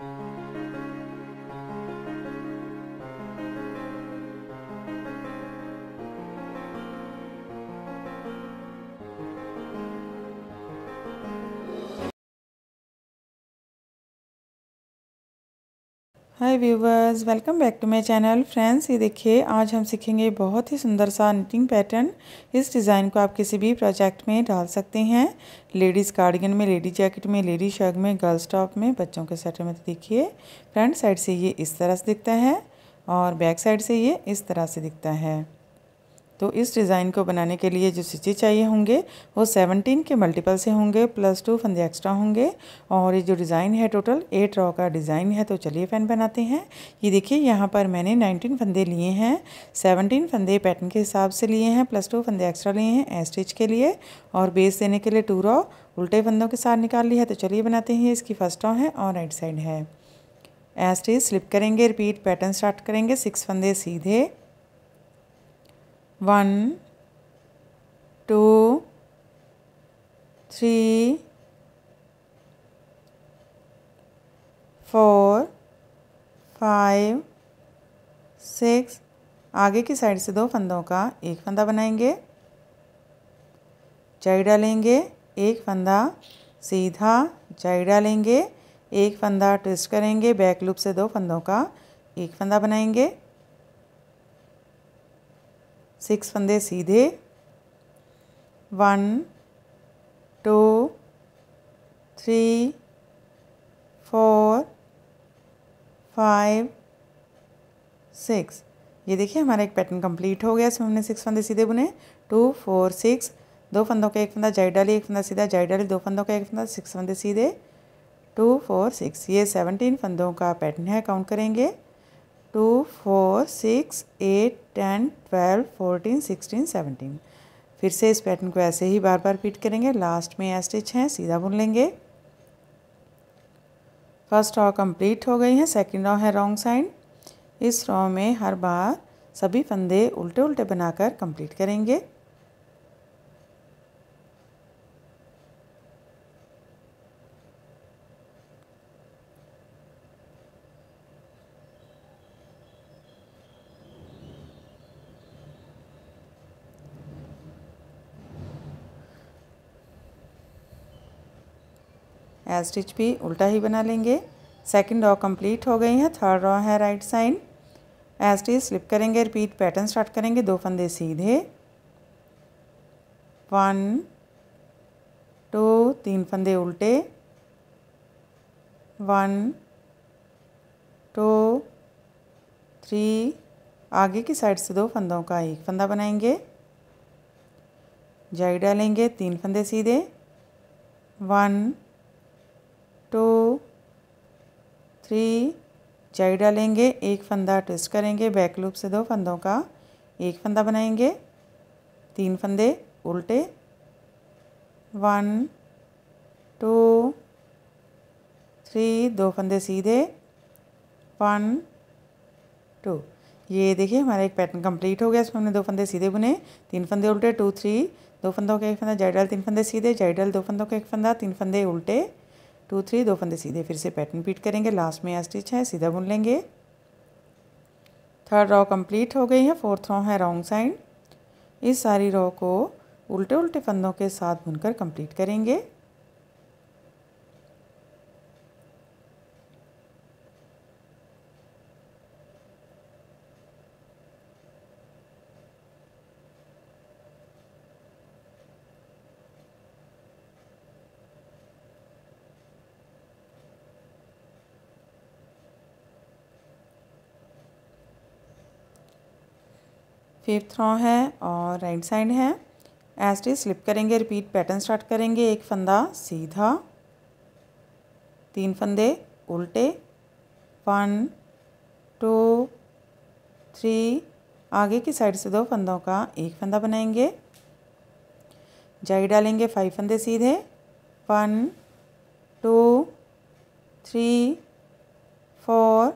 Thank you. Hi viewers welcome back to my channel friends ये देखिए आज हम सीखेंगे बहुत ही सुंदर सा निटिंग पैटर्न इस डिज़ाइन को आप किसी भी प्रोजेक्ट में डाल सकते हैं लेडीज़ कार्डिगन में लेडीज जैकेट में लेडीज शर्ग में गर्ल्स टॉप में बच्चों के स्वेटर में तो देखिए फ्रंट साइड से ये इस तरह से दिखता है और बैक साइड से ये इस तरह से दिखता है तो इस डिज़ाइन को बनाने के लिए जो स्टिचेज चाहिए होंगे वो सेवनटीन के मल्टीपल से होंगे प्लस टू फंदे एक्स्ट्रा होंगे और ये जो डिज़ाइन है टोटल एट रॉ का डिज़ाइन है तो चलिए फैन बनाते हैं ये देखिए यहाँ पर मैंने नाइनटीन फंदे लिए हैं सेवनटीन फंदे पैटर्न के हिसाब से लिए हैं प्लस टू फंदे एक्स्ट्रा लिए हैं ए स्टिच के लिए और बेस देने के लिए टू रॉ उल्टे फंदों के साथ निकाल ली है तो चलिए बनाते हैं इसकी फर्स्ट रॉ है और राइट साइड है एस्टिच स्लिप करेंगे रिपीट पैटर्न स्टार्ट करेंगे सिक्स फंदे सीधे one two three four five six आगे की साइड से दो फंदों का एक फंदा बनाएंगे जाई डालेंगे एक फंदा सीधा जाई डालेंगे एक फंदा ट्विस्ट करेंगे बैक लूप से दो फंदों का एक फंदा बनाएंगे सिक्स फंदे सीधे one two three four five six ये देखिए हमारा एक पैटर्न कंप्लीट हो गया इसमें हमने सिक्स फंदे सीधे बुने टू फोर सिक्स दो फंदों का एक फंदा जाई डाली एक फंदा सीधा जाइड डाली दो फंदों का एक फंदा सिक्स फंदे सीधे टू फोर सिक्स ये सेवनटीन फंदों का पैटर्न है काउंट करेंगे two four six eight ten twelve fourteen sixteen seventeen फिर से इस पैटर्न को ऐसे ही बार बार रिपीट करेंगे लास्ट में यह स्टिच हैं सीधा बुन लेंगे फर्स्ट रॉ कंप्लीट हो गई है सेकंड रॉ है रॉन्ग साइड इस रॉ में हर बार सभी फंदे उल्टे उल्टे बनाकर कंप्लीट करेंगे एल स्टिच भी उल्टा ही बना लेंगे सेकंड रॉ कंप्लीट हो गई है थर्ड रॉ है right side L stitch slip करेंगे रिपीट पैटर्न स्टार्ट करेंगे दो फंदे सीधे वन टू तीन फंदे उल्टे वन टू थ्री आगे की साइड से दो फंदों का एक फंदा बनाएंगे जाई डालेंगे तीन फंदे सीधे वन थ्री चाई डालेंगे एक फंदा ट्विस्ट करेंगे बैक लूप से दो फंदों का एक फंदा बनाएंगे तीन फंदे उल्टे वन टू थ्री दो फंदे सीधे वन टू ये देखिए हमारा एक पैटर्न कंप्लीट हो गया इसमें हमने दो फंदे सीधे बुने तीन फंदे उल्टे टू थ्री दो फंदों का एक फंदा जाइडल तीन फंदे सीधे जाइडल दो फंदों का एक फंदा तीन फंदे उल्टे टू थ्री दो फंदे सीधे फिर से पैटर्न रिपीट करेंगे लास्ट में यह स्टिच है सीधा बुन लेंगे थर्ड रॉ कंप्लीट हो गई है फोर्थ रॉ है रॉन्ग साइड इस सारी रॉ को उल्टे उल्टे फंदों के साथ बुनकर कंप्लीट करेंगे फिफ्थ रॉ है और राइट साइड है एस्ट स्लिप करेंगे रिपीट पैटर्न स्टार्ट करेंगे एक फंदा सीधा तीन फंदे उल्टे वन टू थ्री आगे की साइड से दो फंदों का एक फंदा बनाएंगे जाई डालेंगे फाइव फंदे सीधे one two three four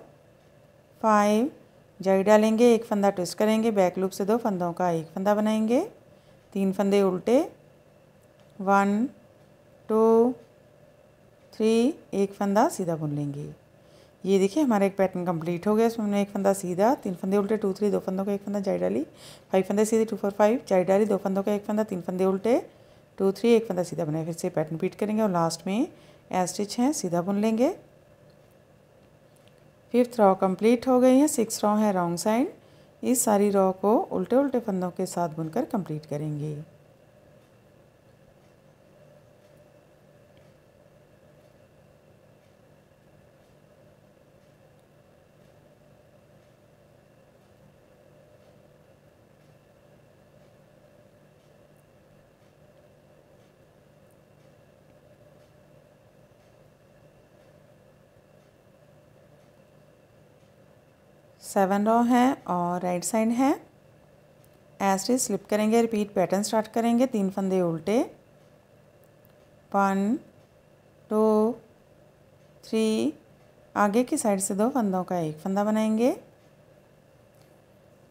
five जाई डालेंगे एक फंदा ट्विस्ट करेंगे बैक लूप से दो फंदों का एक फंदा बनाएंगे तीन फंदे उल्टे वन टू थ्री एक फंदा सीधा बुन लेंगे ये देखिए हमारा एक पैटर्न कंप्लीट हो गया इसमें हमने एक फंदा सीधा तीन फंदे उल्टे टू थ्री दो फंदों का एक फंदा जाई डाली फाइव फंदे सीधे टू फोर फाइव जाई डाली दो फंदों का एक फंदा तीन फंदे उल्टे टू थ्री एक फंदा सीधा बनाए फिर से पैटर्न रिपीट करेंगे और लास्ट में एस्टिच हैं सीधा बुन लेंगे फिफ्थ रॉ कंप्लीट हो गई है सिक्स रॉ है रॉन्ग साइड इस सारी रॉ को उल्टे उल्टे फंदों के साथ बुनकर कंप्लीट करेंगे सेवन रॉ हैं और राइट साइड है ऐसे स्लिप करेंगे रिपीट पैटर्न स्टार्ट करेंगे तीन फंदे उल्टे वन टू थ्री आगे की साइड से दो फंदों का एक फंदा बनाएंगे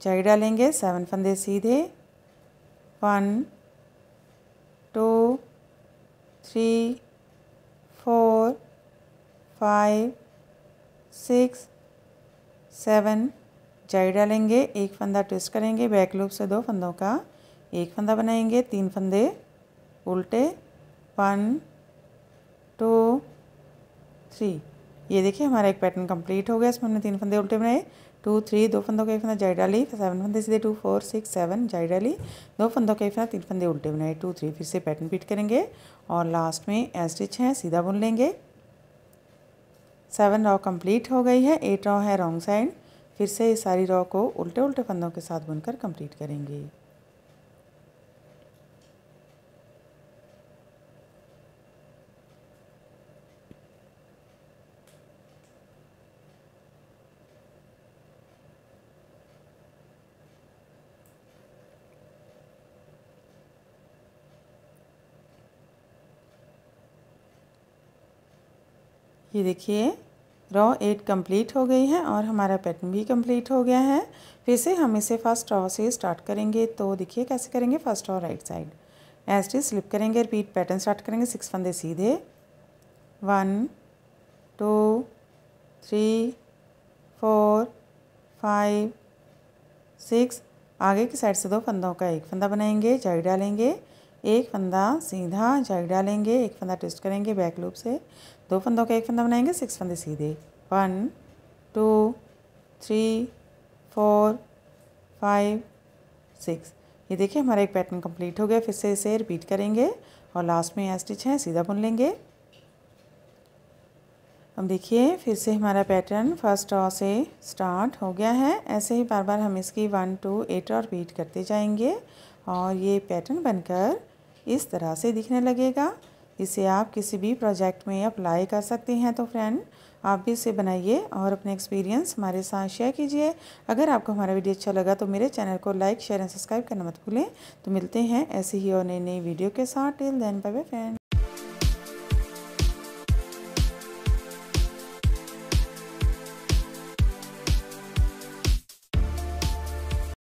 चाई डालेंगे सेवन फंदे सीधे one two three four five six seven जाई डालेंगे एक फंदा ट्विस्ट करेंगे बैक लूप से दो फंदों का एक फंदा बनाएंगे तीन फंदे उल्टे वन टू थ्री ये देखिए हमारा एक पैटर्न कंप्लीट हो गया इसमें हमने तीन फंदे उल्टे बनाए टू थ्री दो फंदों का एक फंदा जाई डाली सेवन फंदे सीधे टू फोर सिक्स सेवन जाई डाली दो फंदों का एक फंदा तीन फंदे उल्टे बनाए टू थ्री फिर से पैटर्न रिपीट करेंगे और लास्ट में एस्टिच है सीधा बुन लेंगे सेवन रॉ कंप्लीट हो गई है एट रॉ है रॉन्ग साइड फिर से इस सारी रॉ को उल्टे उल्टे फंदों के साथ बुनकर कंप्लीट करेंगे ये देखिए रॉ एट कंप्लीट हो गई है और हमारा पैटर्न भी कंप्लीट हो गया है फिर से हम इसे फर्स्ट रॉ से स्टार्ट करेंगे तो देखिए कैसे करेंगे first row right side S T slip करेंगे रिपीट पैटर्न स्टार्ट करेंगे सिक्स फंदे सीधे one two three four five six आगे की साइड से दो फंदों का एक फंदा बनाएंगे जाइ डालेंगे एक फंदा सीधा जाइ डालेंगे एक फंदा ट्विस्ट करेंगे बैक लूप से दो फंदों का एक फंदा बनाएंगे सिक्स फंदे सीधे one two three four five six ये देखिए हमारा एक पैटर्न कंप्लीट हो गया फिर से इसे रिपीट करेंगे और लास्ट में यह स्टिच है सीधा बुन लेंगे अब देखिए फिर से हमारा पैटर्न फर्स्ट रॉ से स्टार्ट हो गया है ऐसे ही बार बार हम इसकी वन टू एट और रिपीट करते जाएंगे और ये पैटर्न बनकर इस तरह से दिखने लगेगा इसे आप किसी भी प्रोजेक्ट में अप्लाई कर सकते हैं तो फ्रेंड आप भी इसे बनाइए और अपने एक्सपीरियंस हमारे साथ शेयर कीजिए अगर आपको हमारा वीडियो अच्छा लगा तो मेरे चैनल को लाइक शेयर एंड सब्सक्राइब करना मत भूलें तो मिलते हैं ऐसे ही और नई नई वीडियो के साथ till then bye bye friend